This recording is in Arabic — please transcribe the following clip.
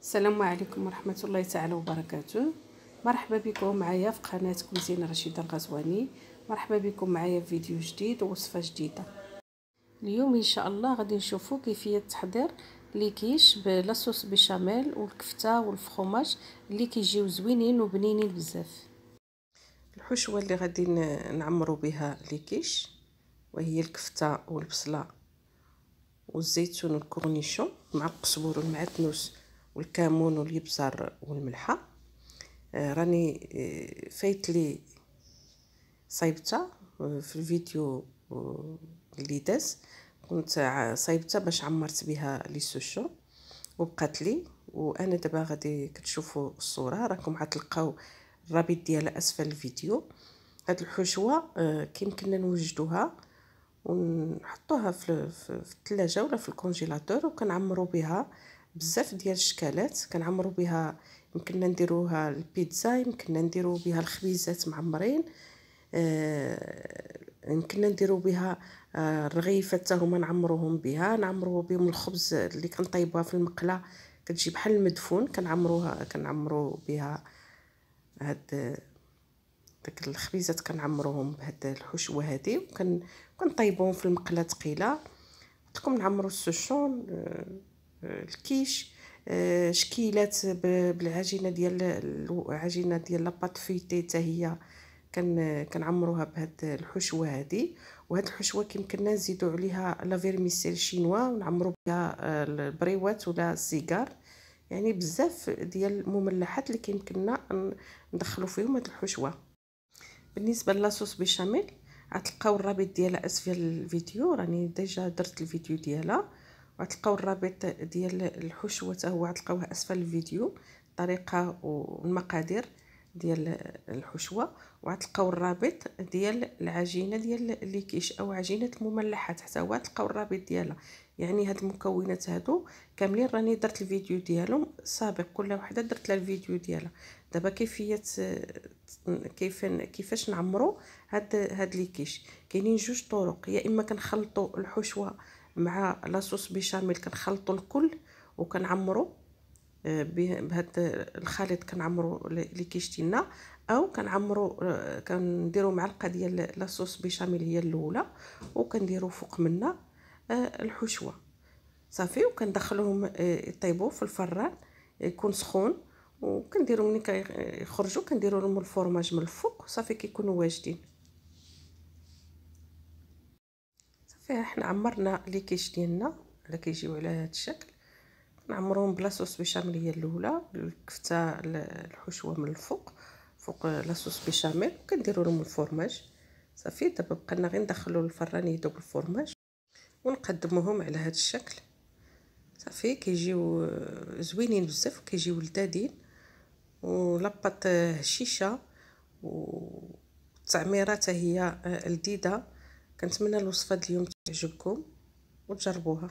السلام عليكم ورحمة الله تعالى وبركاته مرحبا بكم معايا في قناة كوزينة رشيدة الغزواني مرحبا بكم معايا في فيديو جديد ووصفة جديدة اليوم إن شاء الله غادي نشوفوا كيفية تحضير لي كيش بلاصوص بيشاميل والكفتة والفخوماج اللي كيجيو زوينين وبنينين بزاف الحشوة اللي غادي نعمرو بها ليكيش وهي الكفتة والبصلة والزيتون والكورنيشون مع القزبر والمعدنوس والكمون واليبصر والملحه آه، راني آه، فايت لي صايبتها آه، في الفيديو اللي داز كنت صايبتها باش عمرت بها لي سوشو وبقات لي وانا دابا غادي كتشوفوا الصوره راكم غتلقاو الرابط ديالها اسفل الفيديو هاد الحشوه كيمكننا نوجدوها ونحطوها في الثلاجه ولا في الكونجيلاتور وكنعمروا بها بزاف ديال الشكالات كنعمرو بها يمكننا نديروها البيتزا يمكننا نديرو بها الخبيزات معمرين آه يمكننا نديرو بها آه الرغيفه حتى هما نعمروهم بها نعمرو بهم الخبز اللي كنطيبوها في المقله كتجي بحال المدفون كنعمروها كنعمرو بها هاد داك الخبيزات كنعمروهم بهاد الحشوه هادي وكنطيبوهم في المقله ثقيله قلت لكم نعمرو السوشون آه الكيش آه، شكيلات بالعجينه ديال العجينه ديال لاباط فيتي حتى هي كن كنعمروها بهاد الحشوه هادي وهاد الحشوه كيمكننا نزيدو عليها لا فيرميسيل شينوا ونعمرو بها آه، البريوات ولا السيجار يعني بزاف ديال المملحات اللي كيمكننا ندخلو فيهم هاد الحشوه بالنسبه لاصوص بيشاميل غتلقاو الرابط ديالها اسفل الفيديو راني ديجا درت الفيديو ديالها غتلقاو الرابط ديال الحشوه حتى هو غتلقاوه اسفل الفيديو الطريقه والمقادير ديال الحشوه وغتلقاو الرابط ديال العجينه ديال ليكيش او عجينه المملحات حتى هو تلقاو الرابط ديالها يعني هاد المكونات هادو كاملين راني درت الفيديو ديالهم سابق كل وحده درت لها الفيديو ديالها دابا كيفيه كيف كيفاش نعمرو هاد هاد ليكيش كاينين جوج طرق يا اما كنخلطو الحشوه مع لاصوص بيشاميل كنخلطو الكل وكنعمرو آه، بهاد الخليط كنعمرو اللي كيشتينا او كنعمرو آه، كنديرو معلقه ديال لاصوص بيشاميل هي الاولى وكنديرو فوق منها آه، الحشوه صافي وكندخلوهم يطيبوا في الفران يكون سخون وكنديرو ملي كيخرجوا كنديرو لهم الفرماج من الفوق صافي كيكونوا واجدين احنا عمرنا لي كيش ديالنا على كيجيو على هذا الشكل نعمروهم بلاصوص هي الاولى الكفته الحشوه من الفوق فوق لاصوص بيشاميل وكنديروا لهم الفرماج صافي دابا بقى لنا غير ندخلوا الفران يذوب الفرماج ونقدموهم على هذا الشكل صافي كيجيو زوينين بزاف كيجيو لذادين ولاباط هشيشه والتعميره التعميره هي آه، لذيذه كنتمنى الوصفه ديال اليوم تعجبكم وتجربوها